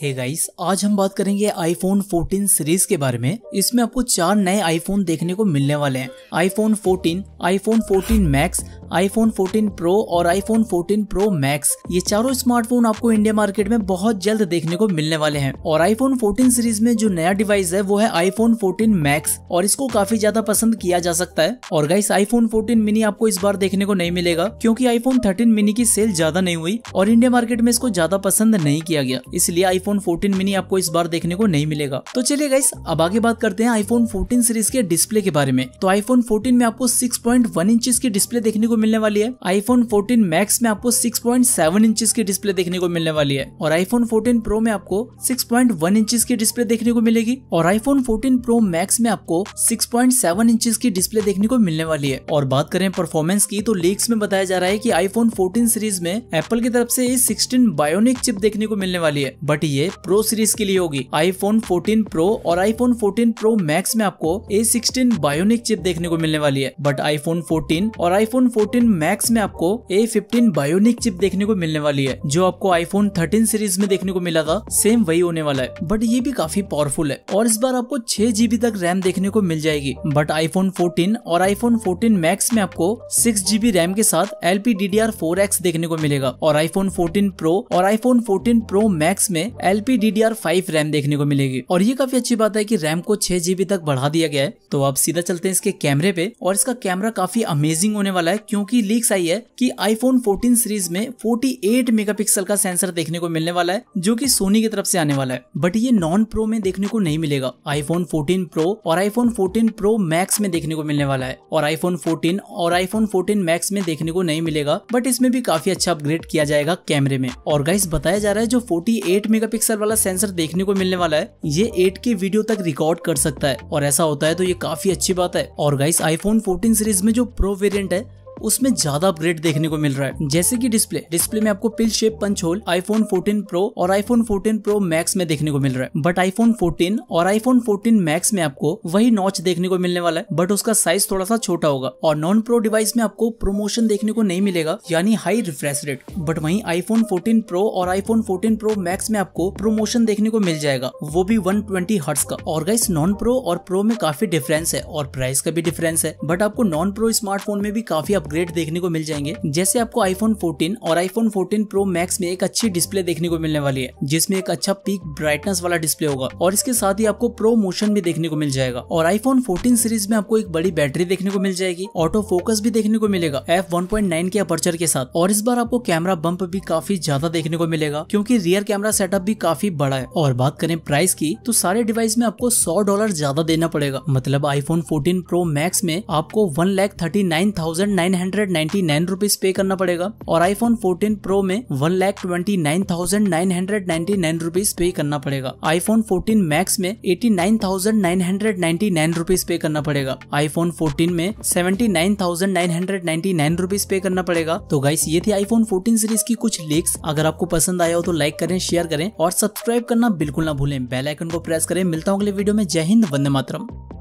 हे hey guys आज हम बात करेंगे आईफोन 14 सीरीज के बारे में इसमें आपको चार नए आईफोन देखने को मिलने वाले हैं iPhone 14, iPhone 14 Max iPhone 14 Pro और आईफोन 14 प्रो मैक्स ये चारों स्मार्टफोन आपको इंडिया मार्केट में बहुत जल्द देखने को मिलने वाले हैं और आईफोन 14 सीरीज में जो नया डिवाइस है वो है आईफोन 14 मैक्स और इसको काफी ज्यादा पसंद किया जा सकता है और गाइस आईफोन 14 मिनी आपको इस बार देखने को नहीं मिलेगा क्योंकि आईफोन 13 मिनी की सेल ज्यादा नहीं हुई और इंडिया मार्केट में इसको ज्यादा पसंद नहीं किया गया इसलिए आईफोन फोर्टीन मिनी आपको इस बार देखने को नहीं मिलेगा तो चलिए गाइस अब आगे बात करते हैं आईफोन फोर्टीन सीरीज के डिस्प्ले के बारे में तो आईफोन फोर्टीन में आपको 6.1 इंच की डिस्प्ले देखने को मिलने वाली है आईफोन 14 मैक्स में आपको 6.7 पॉइंट इंचेस की डिस्प्ले देखने को मिलने वाली है और आईफोन 14 प्रो में आपको 6.1 पॉइंट इंचेस की डिस्प्ले देखने को मिलेगी और आईफोन 14 प्रो मैक्स में आपको 6.7 पॉइंट इंचेस की डिस्प्ले देखने को मिलने वाली है और बात करें परफॉर्मेंस की तो लीक्स में बताया जा रहा है की आईफोन फोर्टीन सीरीज में एप्पल की तरफ से सिक्सटीन बायोनिक चिप देखने को मिलने वाली है बट ये प्रो सीरीज के लिए होगी आईफोन फोर्टीन प्रो और आईफोन फोर्टीन प्रो मैक्स में आपको ए सिक्सटीन बायोनिक चिप देखने को मिलने वाली है बट आईफोन फोर्टीन और आईफोन फोर्टीन फोर्टीन मैक्स में आपको ए फिफ्टीन बायोनिक चिप देखने को मिलने वाली है जो आपको आईफोन थर्टीन सीरीज में देखने को मिला था सेम वही होने वाला है बट ये भी काफी पावरफुल है और इस बार आपको छह जीबी तक रैम देखने को मिल जाएगी बट आईफोन फोर्टीन और आईफोन फोर्टीन मैक्स में आपको सिक्स जीबी रैम के साथ L P D D R four X देखने को मिलेगा और आईफोन फोर्टीन प्रो और आईफोन फोर्टीन प्रो मैक्स में L P D D R five RAM देखने को मिलेगी और ये काफी अच्छी बात है की रैम को छह जीबी तक बढ़ा दिया गया है तो आप सीधा चलते हैं इसके कैमरे पे और इसका कैमरा काफी अमेजिंग होने वाला है क्यों क्योंकि लीक्स आई है कि आईफोन 14 सीरीज में 48 मेगापिक्सल का सेंसर देखने को मिलने वाला है जो कि सोनी की तरफ से आने वाला है बट ये नॉन प्रो में देखने को नहीं मिलेगा आईफोन 14 प्रो और आईफोन 14 प्रो मैक्स में देखने को मिलने वाला है और आईफोन 14 और आईफोन 14 मैक्स में देखने को नहीं मिलेगा बट इसमें भी काफी अच्छा अपग्रेड किया जाएगा कैमरे में और गाइस बताया जा रहा है जो 48 मेगापिक्सल वाला सेंसर देखने को मिलने वाला है ये 8K वीडियो तक रिकॉर्ड कर सकता है और ऐसा होता है तो ये काफी अच्छी बात है और गाइस आईफोन 14 सीरीज में जो प्रो वेरिएंट है उसमें ज्यादा अपग्रेड देखने को मिल रहा है जैसे की डिस्प्ले डिस्प्ले में आपको pill shape punch hole iPhone fourteen Pro और आईफोन फोर्टीन प्रो मैक्स में देखने को मिल रहा है बट आईफोन फोर्टीन और आईफोन फोर्टीन मैक्स में आपको वही नॉच देखने को मिलने वाला है बट उसका साइज थोड़ा सा छोटा होगा और नॉन प्रो डिवाइस में आपको प्रोमोशन देखने को नहीं मिलेगा यानी हाई रिफ्रेश रेट बट वही आईफोन फोर्टीन प्रो और आईफोन फोर्टीन प्रो मैक्स में आपको प्रोमोशन देखने को मिल जाएगा वो भी वन ट्वेंटी हर्ट्स का और गाइस नॉन प्रो और प्रो में काफी डिफरेंस है और प्राइस का भी डिफरेंस है बट आपको नॉन प्रो स्मार्टफोन में भी काफी अपग्रेड देखने को मिल जाएंगे जैसे आपको आईफोन 14 और आईफोन 14 प्रो मैक्स में एक अच्छी डिस्प्ले देखने को मिलने वाली है जिसमें एक अच्छा पीक ब्राइटनेस वाला डिस्प्ले होगा और इसके साथ ही आपको प्रो मोशन भी देखने को मिल जाएगा और आईफोन फोर्टीन सीरीज में आपको एक बड़ी बैटरी देखने को मिल जाएगी ऑटो फोकस भी देखने को मिलेगा एफ वन के अपर्चर के साथ और इस बार आपको कैमरा बम्प भी काफी ज्यादा देखने को मिलेगा क्योंकि रियर कैमरा सेटअप भी काफी बड़ा है और बात करें प्राइस की तो सारे डिवाइस में आपको सौ डॉलर ज्यादा देना पड़ेगा मतलब आईफोन 14 प्रो मैक्स में आपको one lakh thirty nine thousand nine hundred pay करना पड़ेगा और आईफोन फोर्टीन प्रो में one lakh twenty nine thousand nine hundred ninety nine rupees pay करना पड़ेगा आईफोन फोर्टीन मैक्स में eighty nine thousand nine hundred ninety nine pay करना पड़ेगा iPhone fourteen में seventy nine thousand nine hundred ninety nine pay करना पड़ेगा तो guys ये थी आईफोन फोर्टीन सीरीज की कुछ लीक्स अगर आपको पसंद आया हो तो लाइक करें शेयर करें और सब्सक्राइब करना बिल्कुल ना भूलें बेल आइकन को प्रेस करें मिलता हूँ अगले वीडियो में जय हिंद वंदे मातरम